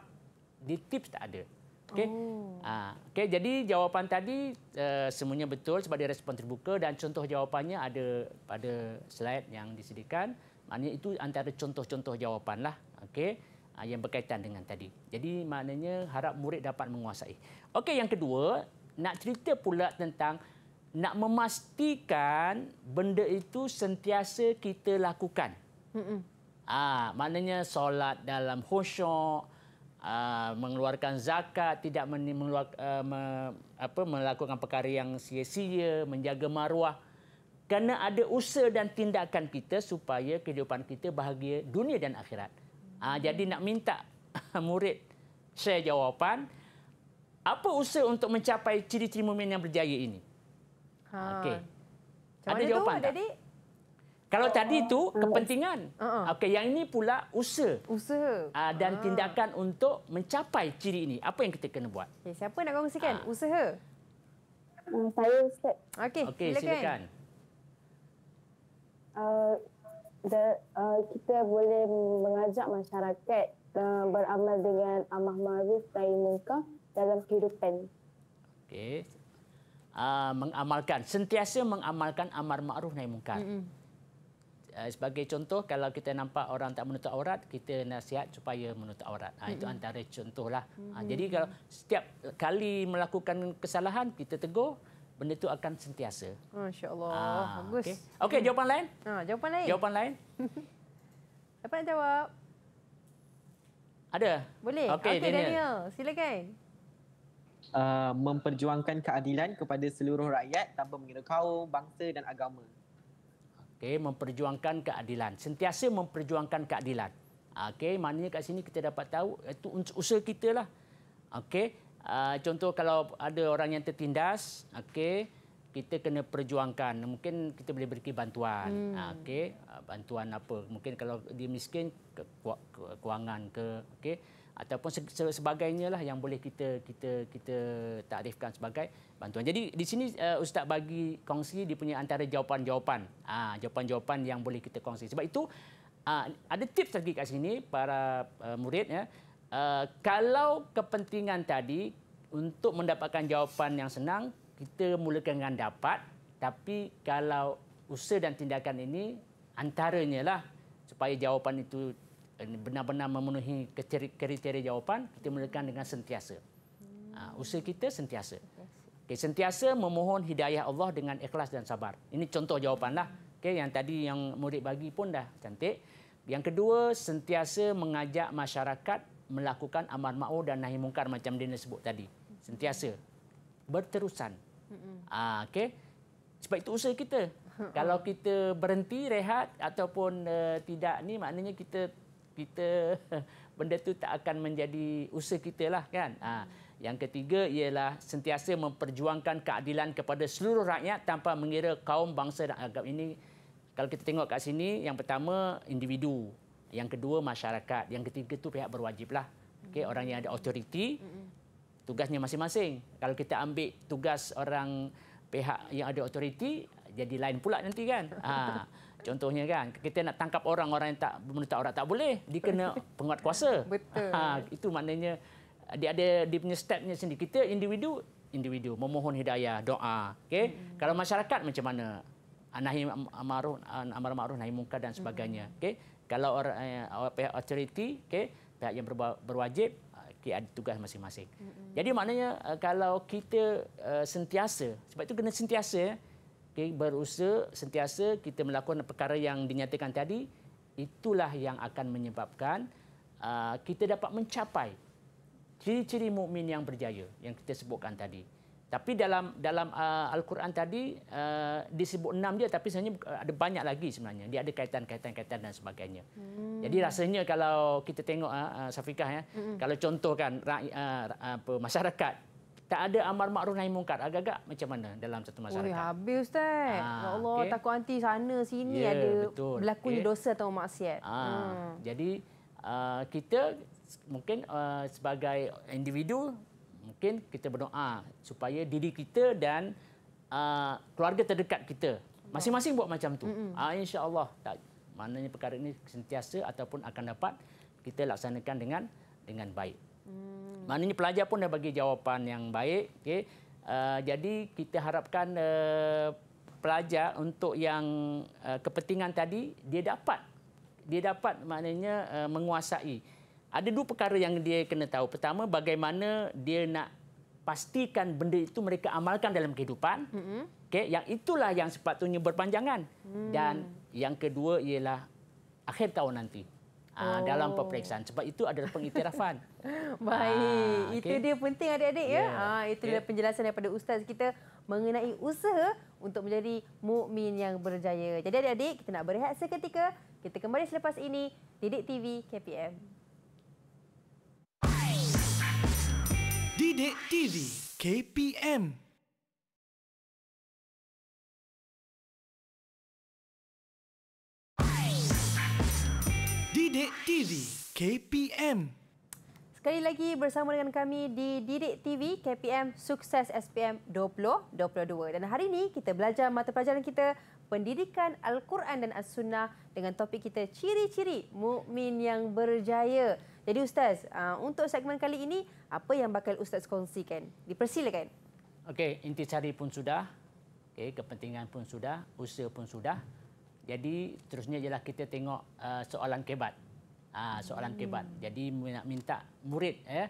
di tips tak ada. Okay, Oh. Uh, ah, okay, jadi jawapan tadi uh, semuanya betul sebab dia respon terbuka dan contoh jawapannya ada pada slide yang disediakan. Maknanya itu antara contoh-contoh jawapanlah. Okey. Uh, yang berkaitan dengan tadi. Jadi maknanya harap murid dapat menguasai. Okay, yang kedua, nak cerita pula tentang nak memastikan benda itu sentiasa kita lakukan. Mm -mm. Ah, maknanya solat dalam khusyuk, Ah, mengeluarkan zakat, tidak ah, melakukan perkara yang sia-sia, menjaga maruah. Kerana ada usaha dan tindakan kita supaya kehidupan kita bahagia dunia dan akhirat. Ah, jadi nak minta murid share jawapan, apa usaha untuk mencapai ciri-ciri mumin yang berjaya ini? Ha. Okay. Ada jawapan tu, tak? Jadi... Kalau oh. tadi itu ah, kepentingan. Uh Okey, yang ini pula usaha. Usaha. Uh, dan uh. tindakan untuk mencapai ciri ini. Apa yang kita kena buat? Okay, siapa nak kongsikan? Uh. Usaha. Uh, saya Ustaz. Okey, okay, silakan. silakan. Uh, the, uh, kita boleh mengajak masyarakat uh, beramal dengan Amah Maruf Tai Muka dalam kehidupan. Okey. Uh, mengamalkan. Sentiasa mengamalkan Amar Ma'ruf Naimungkar. Mm -hmm. Eh, sebagai contoh kalau kita nampak orang tak menutup aurat kita nasihat supaya menutup aurat ha, itu antara contohlah ha, jadi kalau setiap kali melakukan kesalahan kita tegur benda itu akan sentiasa masyaallah ha, bagus okey okay, jawapan lain ha, jawapan lain jawapan lain apa nak jawab ada boleh okey okay, Daniel. Daniel silakan Uh, memperjuangkan keadilan kepada seluruh rakyat tanpa mengira kaum, bangsa dan agama okay, memperjuangkan keadilan sentiasa memperjuangkan keadilan Okay, maknanya kat sini kita dapat tahu itu usaha kita lah Okay, uh, contoh kalau ada orang yang tertindas okay, kita kena perjuangkan mungkin kita boleh berikan bantuan hmm. Ah, okey ah, bantuan apa mungkin kalau dia miskin ke, ke, ke, kewangan ke okey ataupun sebagainya lah yang boleh kita kita kita takrifkan sebagai bantuan. Jadi di sini uh, ustaz bagi kongsi dia punya antara jawapan-jawapan. Ah jawapan-jawapan yang boleh kita kongsi. Sebab itu uh, ada tips lagi kat sini para uh, murid ya. Uh, kalau kepentingan tadi untuk mendapatkan jawapan yang senang, kita mulakan dengan dapat tapi kalau usaha dan tindakan ini antaranya lah supaya jawapan itu Eh, benar-benar memenuhi kriteria jawapan kita mulakan dengan sentiasa ha, usaha kita sentiasa okay, sentiasa memohon hidayah Allah dengan ikhlas dan sabar ini contoh jawapan lah okay, yang tadi yang murid bagi pun dah cantik yang kedua sentiasa mengajak masyarakat melakukan amar ma'ruf dan nahi mungkar macam dia sebut tadi sentiasa berterusan ha, okay. sebab itu usaha kita kalau kita berhenti rehat ataupun uh, tidak ni maknanya kita kita benda tu tak akan menjadi usaha kita lah kan. Ha. Yang ketiga ialah sentiasa memperjuangkan keadilan kepada seluruh rakyat tanpa mengira kaum, bangsa dan agama ini. Kalau kita tengok kat sini, yang pertama individu, yang kedua masyarakat, yang ketiga tu pihak berwajib lah. Okay, orang yang ada autoriti, tugasnya masing-masing. Kalau kita ambil tugas orang pihak yang ada autoriti, jadi lain pula nanti kan. Ha. Contohnya kan, kita nak tangkap orang-orang yang tak menutup orang tak boleh. Dia kena penguat kuasa. Betul. Ha, itu maknanya dia ada dia punya stepnya sendiri. Kita individu, individu memohon hidayah, doa. Okay? Mm -hmm. Kalau masyarakat macam mana? Ah, nahi Amaruh, ah, Amar Ma'ruh, Nahi Munkar dan sebagainya. Mm -hmm. okay? Kalau orang, eh, pihak authority, okay? pihak yang berwajib, dia ah, ada tugas masing-masing. Mm -hmm. Jadi maknanya eh, kalau kita uh, sentiasa, sebab itu kena sentiasa, eh, okay, berusaha sentiasa kita melakukan perkara yang dinyatakan tadi itulah yang akan menyebabkan uh, kita dapat mencapai ciri-ciri mukmin yang berjaya yang kita sebutkan tadi tapi dalam dalam uh, al-Quran tadi uh, disebut enam dia tapi sebenarnya ada banyak lagi sebenarnya dia ada kaitan-kaitan-kaitan dan sebagainya. Hmm. Jadi rasanya kalau kita tengok uh, uh Safiqah ya hmm. kalau contohkan uh, uh, masyarakat tak ada amar makruf nahi mungkar agak-agak macam mana dalam satu masyarakat. Oi habis teh. Ah, ha, ya Allah okay. takut nanti sana sini yeah, ada berlaku okay. Eh. dosa atau maksiat. Ha, hmm. Jadi uh, kita mungkin uh, sebagai individu mungkin kita berdoa supaya diri kita dan uh, keluarga terdekat kita masing-masing buat macam tu. Ah uh, insya-Allah tak maknanya perkara ini sentiasa ataupun akan dapat kita laksanakan dengan dengan baik. Hmm. Maknanya pelajar pun dah bagi jawapan yang baik. Okay. Uh, eh, jadi kita harapkan uh, pelajar untuk yang uh, kepentingan tadi, dia dapat. Dia dapat maknanya uh, menguasai. Ada dua perkara yang dia kena tahu. Pertama, bagaimana dia nak pastikan benda itu mereka amalkan dalam kehidupan. Hmm. Okay. Yang itulah yang sepatutnya berpanjangan. Hmm. Dan yang kedua ialah akhir tahun nanti. Ah, oh. dalam peperiksaan. Sebab itu adalah pengiktirafan. Baik. Aa, ah, okay. Itu dia penting adik-adik. Ya. Yeah. ya. Ah, Aa, itu okay. dia penjelasan daripada Ustaz kita mengenai usaha untuk menjadi mukmin yang berjaya. Jadi adik-adik, kita nak berehat seketika. Kita kembali selepas ini. Didik TV KPM. Didik TV KPM. Didik TV KPM Sekali lagi bersama dengan kami di Didik TV KPM Sukses SPM 2022. Dan hari ini kita belajar mata pelajaran kita Pendidikan Al-Quran dan As-Sunnah dengan topik kita Ciri-ciri Mukmin yang Berjaya. Jadi Ustaz, uh, untuk segmen kali ini, apa yang bakal Ustaz kongsikan? Dipersilakan. Okey, inti cari pun sudah. okay kepentingan pun sudah. Usaha pun sudah. Jadi seterusnya ialah kita tengok uh, soalan kebat. Ha, ah, soalan hmm. kebat. Jadi nak minta murid ya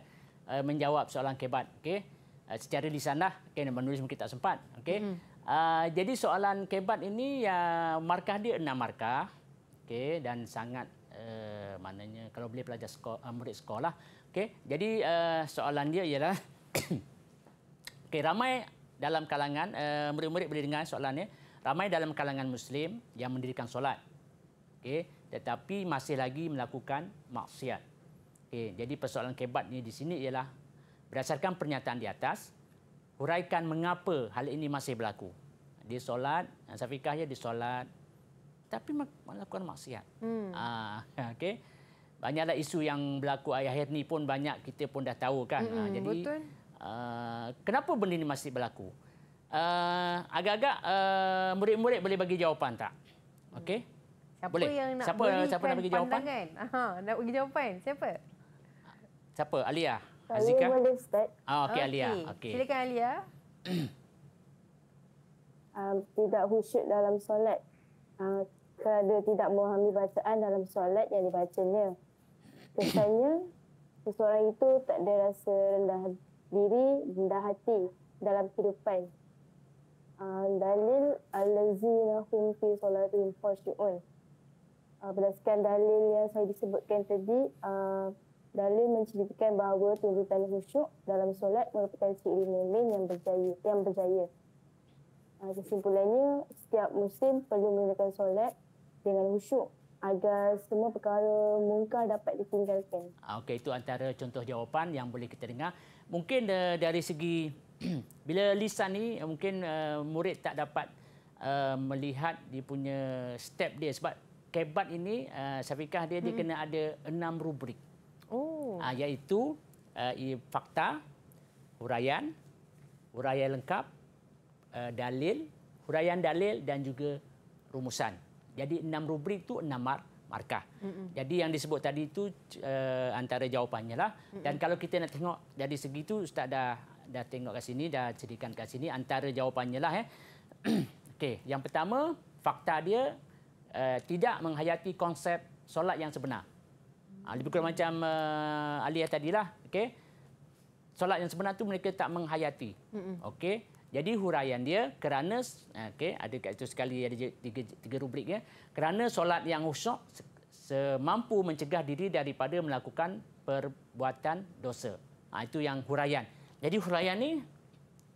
uh, menjawab soalan kebat. Okey. Uh, secara lisanlah. Okey menulis mungkin tak sempat. Okey. Hmm. Uh, jadi soalan kebat ini ya uh, markah dia enam markah. Okey dan sangat uh, maknanya kalau boleh pelajar sekolah, uh, murid sekolah. Okey. Jadi uh, soalan dia ialah Okey ramai dalam kalangan uh, murid-murid boleh dengar soalan ni. Ya ramai dalam kalangan Muslim yang mendirikan solat, okay, tetapi masih lagi melakukan maksiat. Okay, jadi persoalan kebat ni di sini ialah berdasarkan pernyataan di atas, huraikan mengapa hal ini masih berlaku. Di solat, safikah ya, di solat, tapi melakukan maksiat. Hmm. Ah, okay. Banyaklah isu yang berlaku akhir-akhir ni pun banyak kita pun dah tahu kan. Ah, hmm, ah, jadi, betul. Uh, kenapa benda ini masih berlaku? uh, agak-agak uh, murid-murid boleh bagi jawapan tak? Okey. Siapa boleh? yang nak siapa, siapa nak bagi jawapan? Pandangan? Aha, nak bagi jawapan. Siapa? Siapa? Alia. Azika. Saya boleh start. Ah, okey okay. Alia. Okey. Silakan Alia. um, tidak khusyuk dalam solat. Uh, kerana tidak memahami bacaan dalam solat yang dibacanya. Kesannya, seseorang itu tak ada rasa rendah diri, rendah hati dalam kehidupan. Ah, dalil allazina hum fi salatihim khashiyun. Uh, ah, berdasarkan dalil yang saya disebutkan tadi, uh, dalil menceritakan bahawa tuntutan khusyuk dalam solat merupakan ciri mu'min yang berjaya. Yang berjaya. Uh, kesimpulannya, setiap muslim perlu melakukan solat dengan khusyuk agar semua perkara mungkar dapat ditinggalkan. Okey, itu antara contoh jawapan yang boleh kita dengar. Mungkin eh, dari segi bila lisan ni eh, mungkin uh, murid tak dapat uh, melihat dia punya step dia sebab kebat ini uh, safikah dia hmm. dia kena ada enam rubrik. Oh. Uh, iaitu uh, fakta, huraian, huraian lengkap, uh, dalil, huraian dalil dan juga rumusan. Jadi enam rubrik tu enam mark markah. Mm-mm. Jadi yang disebut tadi itu uh, antara jawapannya lah. Dan kalau kita nak tengok dari segi itu ustaz dah dah tengok kat sini, dah cerikan kat sini antara jawapannya lah. Eh. Okey, yang pertama fakta dia uh, tidak menghayati konsep solat yang sebenar. Ha, lebih kurang macam uh, eh, Ali tadi lah. Okey, solat yang sebenar tu mereka tak menghayati. Okey, jadi huraian dia kerana eh, okey ada kat situ sekali ada tiga, tiga, tiga rubrik ya. Kerana solat yang khusyuk semampu mencegah diri daripada melakukan perbuatan dosa. Ha, itu yang huraian. Jadi huraian ni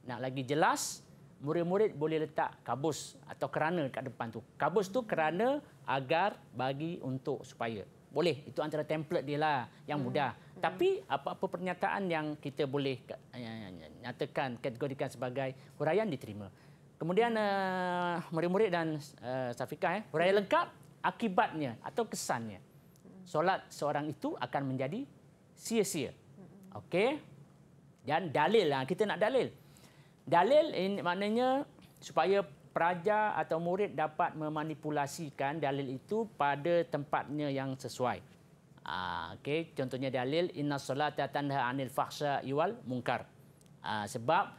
nak lagi jelas, murid-murid boleh letak kabus atau kerana kat depan tu. Kabus tu kerana agar bagi untuk supaya. Boleh, itu antara template dia lah yang hmm. mudah. Hmm. Tapi apa-apa pernyataan yang kita boleh ya, ya, ya, nyatakan, kategorikan sebagai huraian diterima. Kemudian uh, murid-murid dan uh, eh, Safika, eh, huraian hmm. lengkap akibatnya atau kesannya. Hmm. Solat seorang itu akan menjadi sia-sia. Okey. Dan dalil, ah, kita nak dalil. Dalil ini maknanya supaya peraja atau murid dapat memanipulasikan dalil itu pada tempatnya yang sesuai. Ah, okey, contohnya dalil inna solata tanda anil fahsya iwal mungkar. Ah, sebab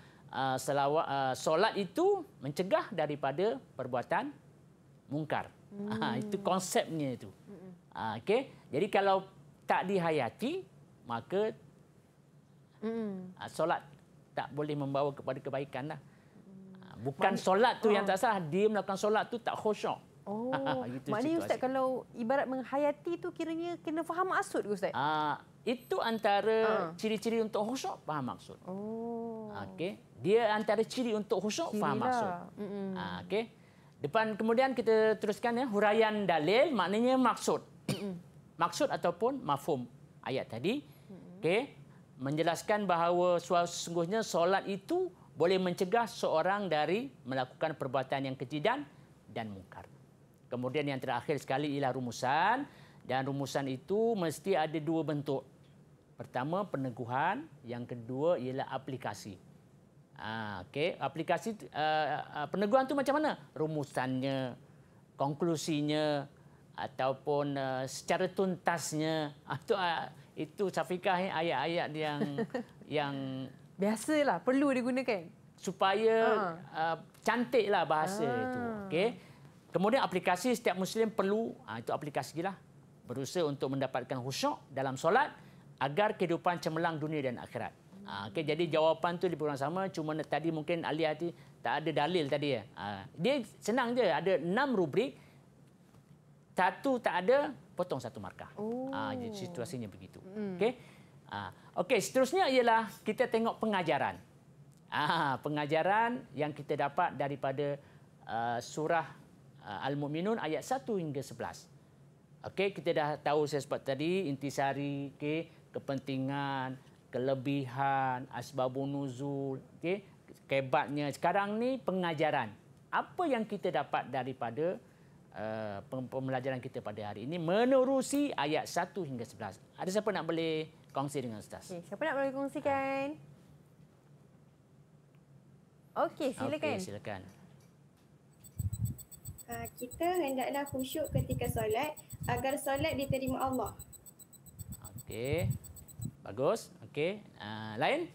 selawat, solat itu mencegah daripada perbuatan mungkar. Hmm. itu konsepnya itu. Hmm. Okey, jadi kalau tak dihayati maka Mm. Ah, solat tak boleh membawa kepada kebaikan dah. Mm. Ah, bukan solat tu oh. yang ah. tak salah, dia melakukan solat tu tak khusyuk. Oh, maknanya Ustaz kalau ibarat menghayati tu kiranya kena faham maksud ke Ustaz? Uh, itu antara uh. ciri-ciri untuk khusyuk, faham maksud. Oh. Okay. Dia antara ciri untuk khusyuk, Cirilah. faham lah. maksud. Uh, okay. Depan kemudian kita teruskan ya, huraian dalil maknanya maksud. maksud ataupun mafum ayat tadi. Okay menjelaskan bahawa sesungguhnya solat itu boleh mencegah seorang dari melakukan perbuatan yang keji dan dan mungkar. Kemudian yang terakhir sekali ialah rumusan dan rumusan itu mesti ada dua bentuk. Pertama peneguhan, yang kedua ialah aplikasi. Ah, ha, okay. aplikasi uh, peneguhan tu macam mana? Rumusannya, konklusinya ataupun uh, secara tuntasnya atau ha, uh, itu Safiqah ni ayat-ayat yang yang biasalah perlu digunakan supaya uh. Uh, cantiklah bahasa uh. itu okey kemudian aplikasi setiap muslim perlu uh, itu aplikasi gila berusaha untuk mendapatkan khusyuk dalam solat agar kehidupan cemerlang dunia dan akhirat uh, okey jadi jawapan tu lebih kurang sama cuma tadi mungkin ahli hati tak ada dalil tadi ya uh, dia senang je ada enam rubrik satu tak ada potong satu markah. Ah, oh. Ha, situasinya begitu. Mm. Okey. Ha, Okey, seterusnya ialah kita tengok pengajaran. Ha, pengajaran yang kita dapat daripada uh, surah uh, Al-Mu'minun ayat 1 hingga 11. Okey, kita dah tahu saya sebut tadi intisari okay, kepentingan, kelebihan, asbabun nuzul, okey, kebatnya. Sekarang ni pengajaran. Apa yang kita dapat daripada uh, pembelajaran kita pada hari ini menerusi ayat 1 hingga 11. Ada siapa nak boleh kongsi dengan ustaz? Okay, siapa nak boleh kongsikan? Okey, silakan. Okey, silakan. Uh, kita hendaklah khusyuk ketika solat agar solat diterima Allah. Okey. Bagus. Okey. Uh, lain?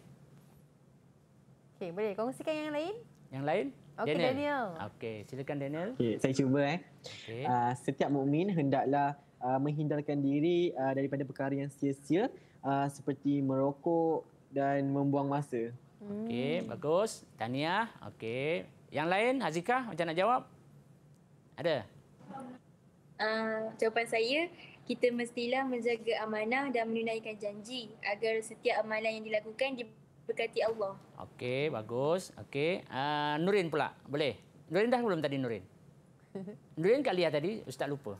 Okey, boleh kongsikan yang lain? Yang lain? Okey, Daniel. Daniel. Okey, silakan Daniel. Okey, saya cuba eh. Okay. Uh, ah, setiap mukmin hendaklah uh, menghindarkan diri uh, daripada perkara yang sia-sia uh, seperti merokok dan membuang masa. Okey, hmm. bagus. Tania, Okey. Yang lain, Azika, macam nak jawab? Ada? Uh, jawapan saya, kita mestilah menjaga amanah dan menunaikan janji agar setiap amalan yang dilakukan diberkati Allah. Okey, bagus. Okey. Uh, Nurin pula, boleh? Nurin dah belum tadi, Nurin? Nurin ke Alia tadi? Ustaz lupa.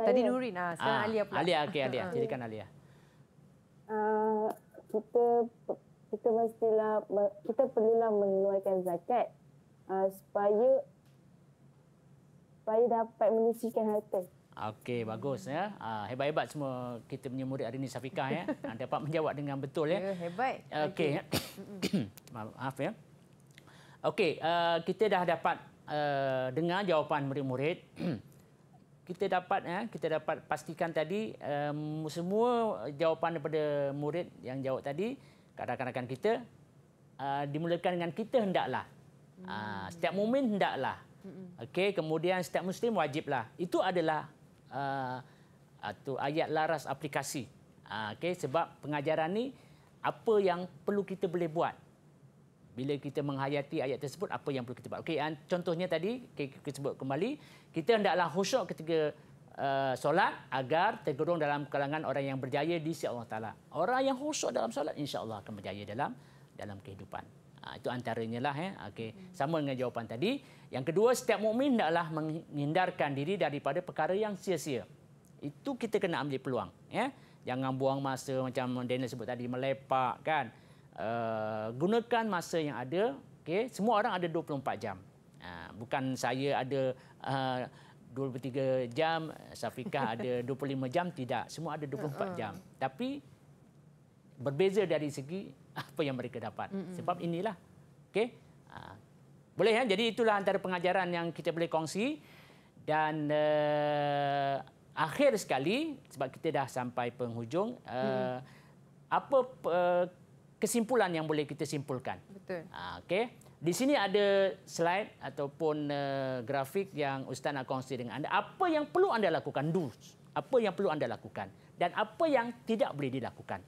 Tadi Nurin. Ha. Sekarang ah, Alia pula. Alia, okey Alia. Ah. Jadikan Alia. Uh, kita kita mestilah kita perlulah mengeluarkan zakat uh, supaya supaya dapat menyucikan harta. Okey, bagus ya. hebat-hebat semua kita punya murid hari ini Safika ya. Anda dapat menjawab dengan betul ya. Ya, hebat. Okey. Ya. Okay. Maaf ya. Okey, kita dah dapat uh, dengar jawapan murid-murid kita dapat ya uh, kita dapat pastikan tadi uh, semua jawapan daripada murid yang jawab tadi kadang-kadang kita uh, dimulakan dengan kita hendaklah uh, setiap mukmin hendaklah okey kemudian setiap muslim wajiblah itu adalah uh, atau ayat laras aplikasi uh, okey sebab pengajaran ni apa yang perlu kita boleh buat bila kita menghayati ayat tersebut apa yang perlu kita buat. Okey, contohnya tadi kita sebut kembali, kita hendaklah khusyuk ketika uh, solat agar tergerung dalam kalangan orang yang berjaya di sisi Allah Taala. Orang yang khusyuk dalam solat insya-Allah akan berjaya dalam dalam kehidupan. Ha, itu antaranya lah eh. Okey, sama dengan jawapan tadi. Yang kedua, setiap mukmin hendaklah menghindarkan diri daripada perkara yang sia-sia. Itu kita kena ambil peluang, ya. Jangan buang masa macam Daniel sebut tadi melepak kan uh, gunakan masa yang ada. Okay, semua orang ada 24 jam. Uh, bukan saya ada eh, uh, 23 jam, Safika ada 25 jam tidak. Semua ada 24 uh-uh. Ah, ah. jam. Tapi berbeza dari segi apa yang mereka dapat. Mm-mm. Sebab inilah. Okay, uh, ha, boleh ya. Jadi itulah antara pengajaran yang kita boleh kongsi dan. Uh, Akhir sekali sebab kita dah sampai penghujung hmm. apa kesimpulan yang boleh kita simpulkan. Betul. Ah, okey. Di sini ada slide ataupun uh, grafik yang Ustaz nak kongsi dengan anda. Apa yang perlu anda lakukan? Do. Apa yang perlu anda lakukan? Dan apa yang tidak boleh dilakukan?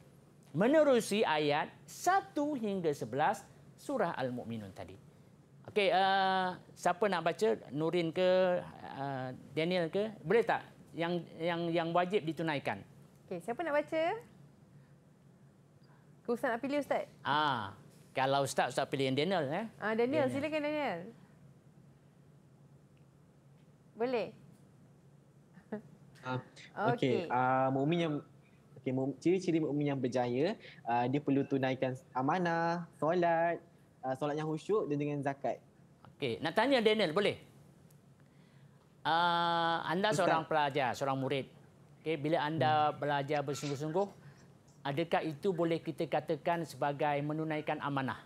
Menerusi ayat 1 hingga 11 surah Al-Mu'minun tadi. Okey, uh, siapa nak baca? Nurin ke? Uh, Daniel ke? Boleh tak? Yang yang yang wajib ditunaikan. Okey, siapa nak baca? Ustaz nak pilih Ustaz? Ah, kalau Ustaz, Ustaz pilih yang Daniel. Eh? Ah, Daniel, Daniel, silakan Daniel. Boleh? Ah, okey. Okay. Uh, ah, yang okay, ciri-ciri mukmin yang berjaya, uh, dia perlu tunaikan amanah, solat, uh, ah, solat yang khusyuk dan dengan zakat. Okey, nak tanya Daniel boleh? Uh, anda Ustaz. seorang pelajar, seorang murid. Okey, bila anda hmm. belajar bersungguh-sungguh, adakah itu boleh kita katakan sebagai menunaikan amanah?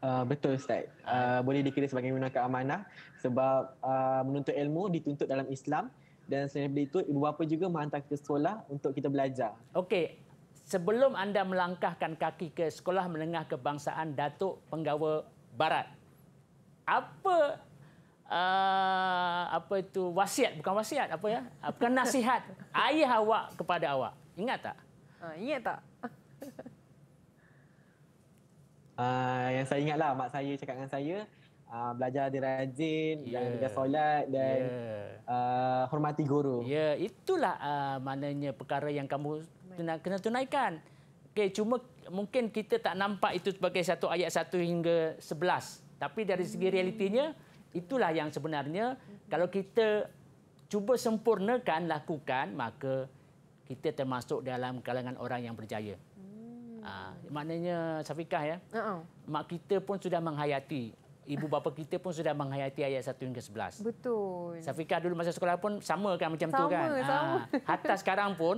Uh, betul Ustaz. Uh, boleh dikira sebagai menunaikan amanah sebab uh, menuntut ilmu dituntut dalam Islam dan selain itu, ibu bapa juga menghantar kita sekolah untuk kita belajar. Okey, sebelum anda melangkahkan kaki ke sekolah menengah kebangsaan Datuk Penggawa Barat, apa uh, apa itu wasiat bukan wasiat apa ya apa nasihat ayah awak kepada awak Ingat tak? Uh, ingat tak? uh, yang saya ingatlah, mak saya cakap dengan saya, uh, belajar di rajin, yeah. belajar dengan solat dan yeah. Ya. uh, hormati guru. Ya, yeah, itulah uh, maknanya perkara yang kamu tuna kena tunaikan. Okay, cuma mungkin kita tak nampak itu sebagai satu ayat satu hingga sebelas. Tapi dari segi hmm. realitinya, itulah yang sebenarnya. Kalau kita cuba sempurnakan, lakukan, maka kita termasuk dalam kalangan orang yang berjaya. Hmm. Uh, maknanya Safiqah ya. Uh-uh. Mak kita pun sudah menghayati Ibu bapa kita pun sudah menghayati ayat 1 hingga 11. Betul. Safika dulu masa sekolah pun sama kan macam ah, sama, tu kan. Sama, sama. Ha, hatta sekarang pun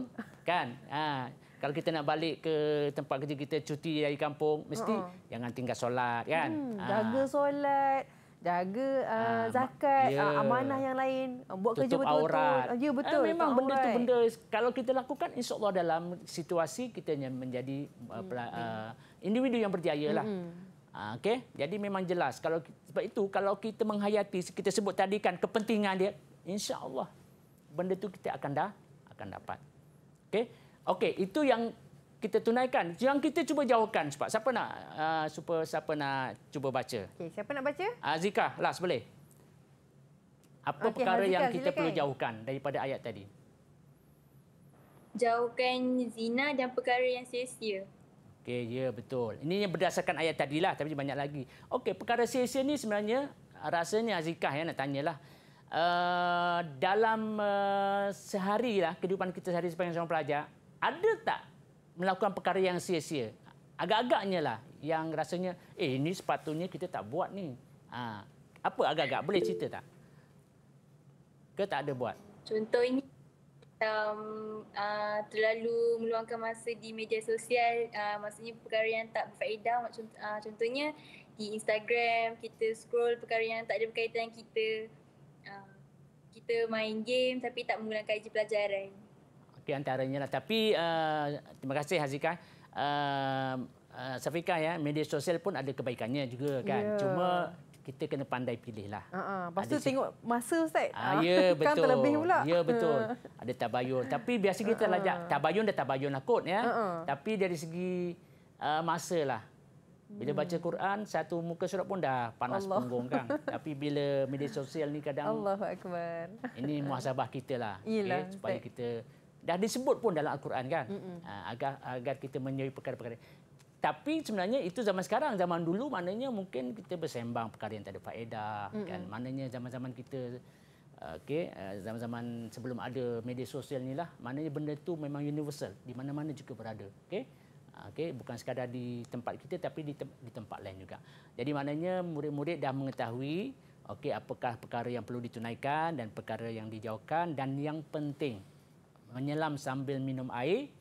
kan. Ha, kalau kita nak balik ke tempat kerja kita cuti dari kampung, mesti uh-uh. jangan tinggal solat kan. Hmm, jaga solat jaga uh, ah, zakat ya. uh, amanah yang lain uh, buat Tutup kerja betul-betul aurat. Ah, ya ah, betul eh, memang benda tu benda kalau kita lakukan insyaallah dalam situasi kita yang menjadi uh, hmm, hmm. uh, individu yang berjaya lah hmm. uh, jadi memang jelas kalau sebab itu kalau kita menghayati kita sebut tadi kan kepentingan dia insyaallah benda tu kita akan dah akan dapat Okay. Okay. itu yang kita tunaikan. Yang kita cuba jawabkan, cepat. Siapa nak uh, super siapa nak cuba baca? Okey, siapa nak baca? Azika, ah, last boleh. Apa okay, perkara Azika, yang kita silakan. perlu jauhkan daripada ayat tadi? Jauhkan zina dan perkara yang sia-sia. Okey, ya yeah, betul. Ini yang berdasarkan ayat tadilah tapi banyak lagi. Okey, perkara sia-sia ni sebenarnya ah, rasanya Azika yang nak tanyalah. Uh, dalam uh, sehari lah kehidupan kita sehari sepanjang zaman pelajar ada tak melakukan perkara yang sia-sia. Agak-agaknya lah yang rasanya, eh ini sepatutnya kita tak buat ni. Ha. Apa agak-agak? Boleh cerita tak? Ke tak ada buat? Contohnya um, uh, terlalu meluangkan masa di media sosial, uh, maksudnya perkara yang tak berfaedah, uh, contohnya di Instagram, kita scroll perkara yang tak ada berkaitan kita. Uh, kita main game tapi tak menggunakan IG pelajaran. Okey antaranya lah. Tapi uh, terima kasih Hazika. Uh, uh, eh, eh, Safika ya, media sosial pun ada kebaikannya juga kan. Yeah. Cuma kita kena pandai pilih lah. Uh ah, -huh. Ah. Pastu ada tengok masa Ustaz. Uh, ah, ya, kan betul. Kan terlebih pula. Ya, betul. ada tabayun. Tapi biasa kita uh -huh. lajak. Tabayun dah tabayun lah kot ya. Uh -huh. Tapi dari segi uh, masa lah. Bila baca hmm. Quran, satu muka surat pun dah panas Allah. punggung kan. Tapi bila media sosial ni kadang... Allahuakbar. Ini muhasabah kita lah. Okay? Ya, supaya kita dah disebut pun dalam al-Quran kan mm-hmm. agar agar kita menyeri perkara-perkara tapi sebenarnya itu zaman sekarang zaman dulu maknanya mungkin kita bersembang perkara yang tak ada faedah mm-hmm. kan maknanya zaman-zaman kita okey eh, zaman-zaman sebelum ada media sosial ni lah maknanya benda tu memang universal di mana-mana juga berada okey ha, Okay, bukan sekadar di tempat kita tapi di tem- di tempat lain juga jadi maknanya murid-murid dah mengetahui okay apakah perkara yang perlu ditunaikan dan perkara yang dijauhkan dan yang penting menyelam sambil minum air.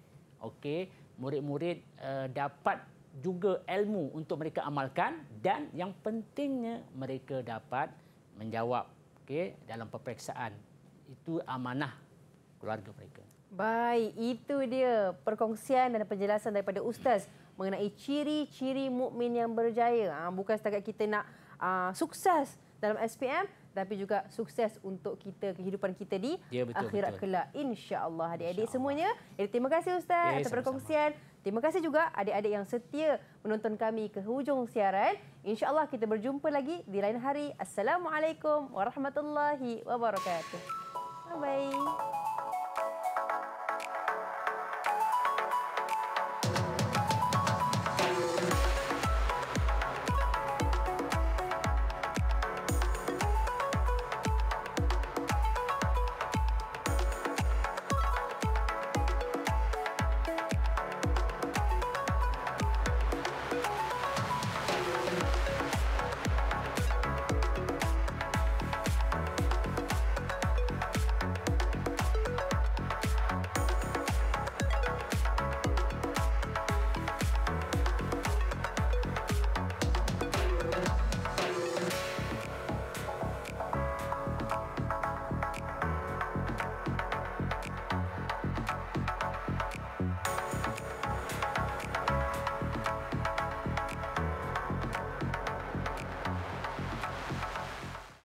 Okey, murid-murid uh, dapat juga ilmu untuk mereka amalkan dan yang pentingnya mereka dapat menjawab okey dalam peperiksaan. Itu amanah keluarga mereka. Baik, itu dia perkongsian dan penjelasan daripada ustaz mengenai ciri-ciri mukmin yang berjaya. Ha, bukan setakat kita nak uh, sukses dalam SPM tapi juga sukses untuk kita kehidupan kita di ya, betul, akhirat betul. kelak insya-Allah adik-adik insya semuanya. Jadi terima kasih ustaz ya, atas perkongsian. Terima kasih juga adik-adik yang setia menonton kami ke hujung siaran. Insya-Allah kita berjumpa lagi di lain hari. Assalamualaikum warahmatullahi wabarakatuh. Bye bye.